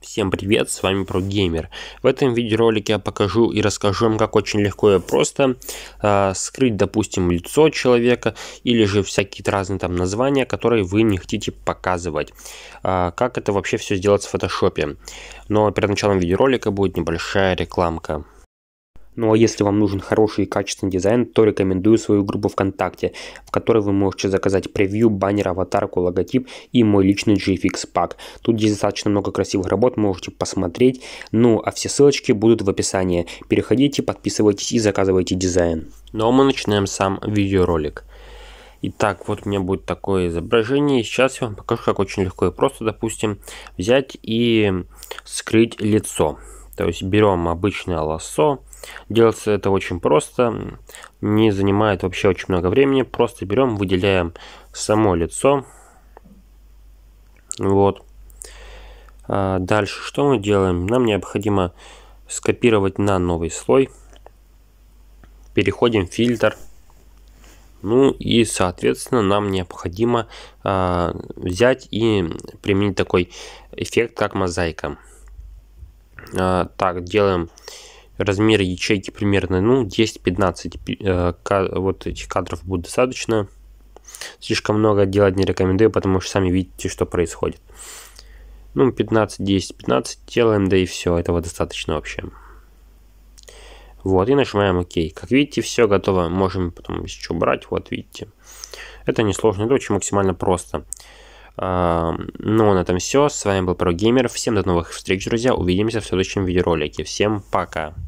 Всем привет, с вами ProGamer. В этом видеоролике я покажу и расскажу вам, как очень легко и просто э, скрыть, допустим, лицо человека или же всякие разные там названия, которые вы не хотите показывать. Э, как это вообще все сделать в фотошопе. Но перед началом видеоролика будет небольшая рекламка. Ну а если вам нужен хороший и качественный дизайн, то рекомендую свою группу ВКонтакте, в которой вы можете заказать превью, баннер, аватарку, логотип и мой личный GFX пак. Тут есть достаточно много красивых работ, можете посмотреть. Ну а все ссылочки будут в описании. Переходите, подписывайтесь и заказывайте дизайн. Ну а мы начинаем сам видеоролик. Итак, вот у меня будет такое изображение. Сейчас я вам покажу, как очень легко и просто, допустим, взять и скрыть лицо. То есть берем обычное лосо. Делается это очень просто, не занимает вообще очень много времени. Просто берем, выделяем само лицо. Вот. А, дальше что мы делаем? Нам необходимо скопировать на новый слой. Переходим в фильтр. Ну и, соответственно, нам необходимо а, взять и применить такой эффект, как мозаика. А, так, делаем размер ячейки примерно, ну, 10-15 э, вот этих кадров будет достаточно. Слишком много делать не рекомендую, потому что сами видите, что происходит. Ну, 15, 10, 15 делаем, да и все, этого достаточно вообще. Вот, и нажимаем ОК. Как видите, все готово, можем потом еще убрать, вот видите. Это несложно, это очень максимально просто. А, ну, на этом все, с вами был ProGamer, всем до новых встреч, друзья, увидимся в следующем видеоролике. Всем пока!